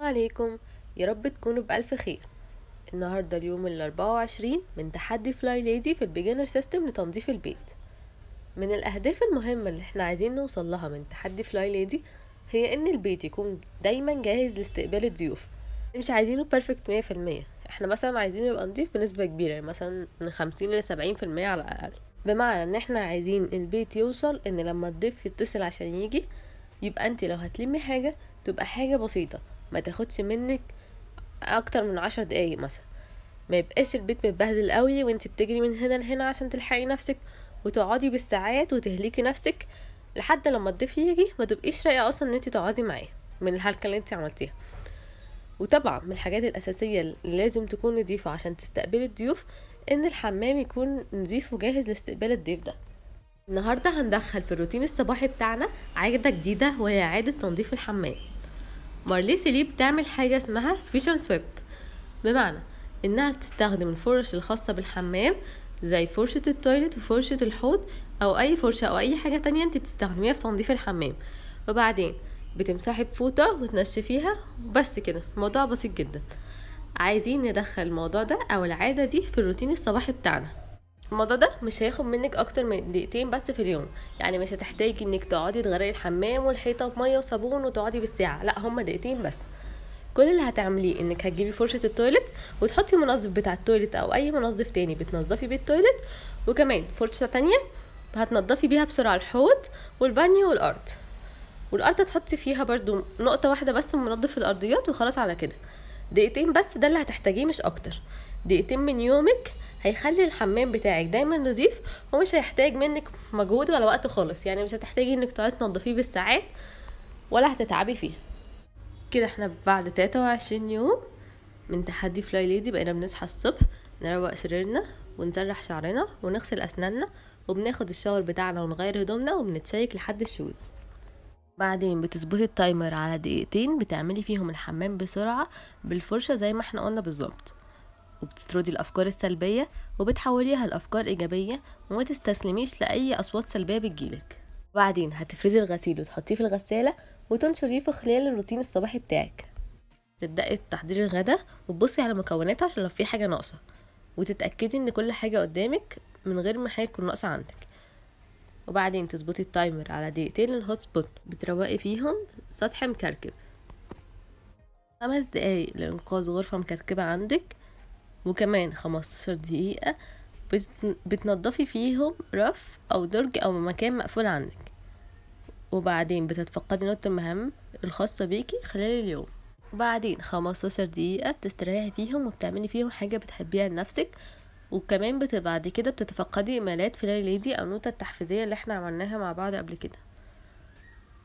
السلام عليكم يا رب تكونوا بألف خير النهاردة اليوم ال 24 من تحدي فلاي ليدي في البيجنر سيستم لتنظيف البيت من الأهداف المهمة اللي احنا عايزين نوصل لها من تحدي فلاي ليدي هي إن البيت يكون دايما جاهز لاستقبال الضيوف مش عايزينه بيرفكت مية في المية احنا مثلا عايزينه يبقى نضيف بنسبة كبيرة يعني مثلا من خمسين ل 70% على الأقل بمعنى ان احنا عايزين البيت يوصل ان لما الضيف يتصل عشان يجي يبقى انت لو هتلمي حاجة تبقى حاجة بسيطة ما تاخدش منك اكتر من عشر دقايق مثلا ما يبقاش البيت متبهدل قوي وانت بتجري من هنا لهنا عشان تلحقي نفسك وتقعدي بالساعات وتهلكي نفسك لحد لما الضيف يجي ما تبقيش رايقه اصلا ان انت تقعدي معاه من الهلكه اللي انت عملتيها وطبعا من الحاجات الاساسيه اللي لازم تكون نضيفه عشان تستقبلي الضيوف ان الحمام يكون نضيف وجاهز لاستقبال الضيف ده النهارده هندخل في الروتين الصباحي بتاعنا عاده جديده وهي عاده تنظيف الحمام مارلي سيلي بتعمل حاجة اسمها سويش اند سويب بمعنى انها بتستخدم الفرش الخاصة بالحمام زي فرشة التويلت وفرشة الحوض او اي فرشة او اي حاجة تانية انت بتستخدميها في تنظيف الحمام وبعدين بتمسحي بفوطة وتنشفيها وبس كده الموضوع بسيط جدا عايزين ندخل الموضوع ده او العادة دي في الروتين الصباحي بتاعنا الموضوع ده مش هياخد منك اكتر من دقيقتين بس في اليوم يعني مش هتحتاجي انك تقعدي تغرقي الحمام والحيطه بميه وصابون وتقعدي بالساعه لا هما دقيقتين بس كل اللي هتعمليه انك هتجيبي فرشه التويلت وتحطي منظف بتاع التويلت او اي منظف تاني بتنظفي بيه التويلت وكمان فرشه تانية هتنضفي بيها بسرعه الحوض والبانيو والارض والارض هتحطي فيها برضو نقطه واحده بس من منظف الارضيات وخلاص على كده دقيقتين بس ده اللي هتحتاجيه مش اكتر دقيقتين من يومك هيخلي الحمام بتاعك دايما نظيف ومش هيحتاج منك مجهود ولا وقت خالص يعني مش هتحتاجي انك تقعدي تنضفيه بالساعات ولا هتتعبي فيه كده احنا بعد 23 يوم من تحدي فلاي ليدي بقينا بنصحى الصبح نروق سريرنا ونسرح شعرنا ونغسل اسناننا وبناخد الشاور بتاعنا ونغير هدومنا وبنتشيك لحد الشوز بعدين بتظبطي التايمر على دقيقتين بتعملي فيهم الحمام بسرعة بالفرشة زي ما احنا قلنا بالظبط وبتطردي الأفكار السلبية وبتحوليها لأفكار إيجابية وما تستسلميش لأي أصوات سلبية بتجيلك بعدين هتفرزي الغسيل وتحطيه في الغسالة وتنشريه في خلال الروتين الصباحي بتاعك تبدأي تحضير الغدا وتبصي على مكوناتها عشان لو في حاجة ناقصة وتتأكدي إن كل حاجة قدامك من غير ما حاجة تكون ناقصة عندك وبعدين تظبطي التايمر على دقيقتين الهوت سبوت بتروقي فيهم سطح مكركب خمس دقايق لإنقاذ غرفة مكركبة عندك وكمان خمستاشر دقيقة بتنضفي فيهم رف أو درج أو مكان مقفول عندك وبعدين بتتفقدي نقطة المهام الخاصة بيكي خلال اليوم وبعدين خمستاشر دقيقة بتستريحي فيهم وبتعملي فيهم حاجة بتحبيها لنفسك وكمان بتبقى بعد كده بتتفقدي ايميلات لاي ليدي او النوتة التحفيزية اللي احنا عملناها مع بعض قبل كده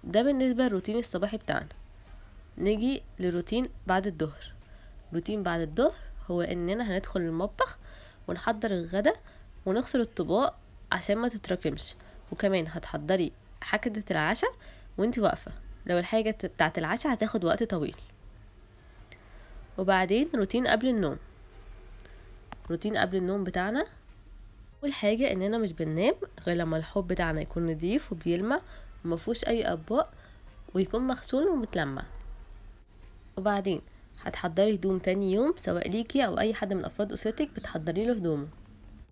ده بالنسبة للروتين الصباحي بتاعنا نيجي لروتين بعد الظهر روتين بعد الظهر هو اننا هندخل المطبخ ونحضر الغدا ونغسل الطباق عشان ما تتراكمش وكمان هتحضري حكة العشاء وانت واقفة لو الحاجة بتاعت العشاء هتاخد وقت طويل وبعدين روتين قبل النوم روتين قبل النوم بتاعنا اول حاجه اننا مش بننام غير لما الحوض بتاعنا يكون نضيف وبيلمع ومفيهوش اي اطباق ويكون مغسول ومتلمع وبعدين هتحضري هدوم تاني يوم سواء ليكي او اي حد من افراد اسرتك بتحضري له هدومه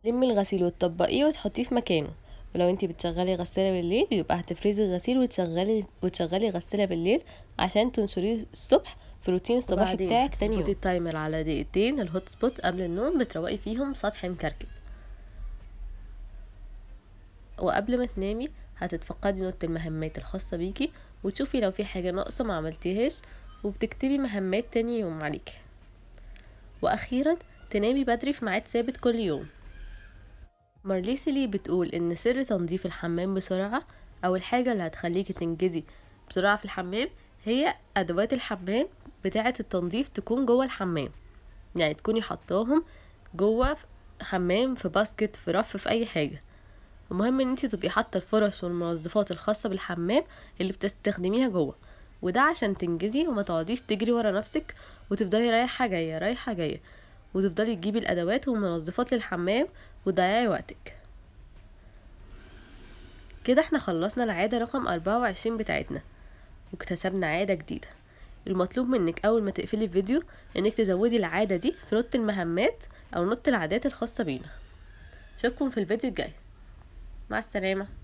لمي الغسيل وتطبقيه وتحطيه في مكانه ولو انتي بتشغلي غسالة بالليل يبقى هتفرزي الغسيل وتشغلي وتشغلي غسالة بالليل عشان تنشريه الصبح في روتين الصباح بتاعك تاني يوم التايمر على دقيقتين الهوت سبوت قبل النوم بتروقي فيهم سطح مكركب وقبل ما تنامي هتتفقدي نوت المهمات الخاصة بيكي وتشوفي لو في حاجة ناقصة ما عملتيهاش وبتكتبي مهمات تاني يوم عليكي وأخيرا تنامي بدري في ميعاد ثابت كل يوم مارليسي لي بتقول إن سر تنظيف الحمام بسرعة أو الحاجة اللي هتخليكي تنجزي بسرعة في الحمام هي أدوات الحمام بتاعه التنظيف تكون جوه الحمام يعني تكوني حطاهم جوه حمام في باسكت في رف في اي حاجه المهم ان انت تبقي حاطه الفرش والمنظفات الخاصه بالحمام اللي بتستخدميها جوه وده عشان تنجزي وما تقعديش تجري ورا نفسك وتفضلي رايحه جايه رايحه جايه وتفضلي تجيبي الادوات والمنظفات للحمام وتضيعي وقتك كده احنا خلصنا العاده رقم 24 بتاعتنا واكتسبنا عاده جديده المطلوب منك اول ما تقفلي الفيديو انك تزودي العاده دي في نوت المهمات او نوت العادات الخاصه بينا اشوفكم في الفيديو الجاي مع السلامه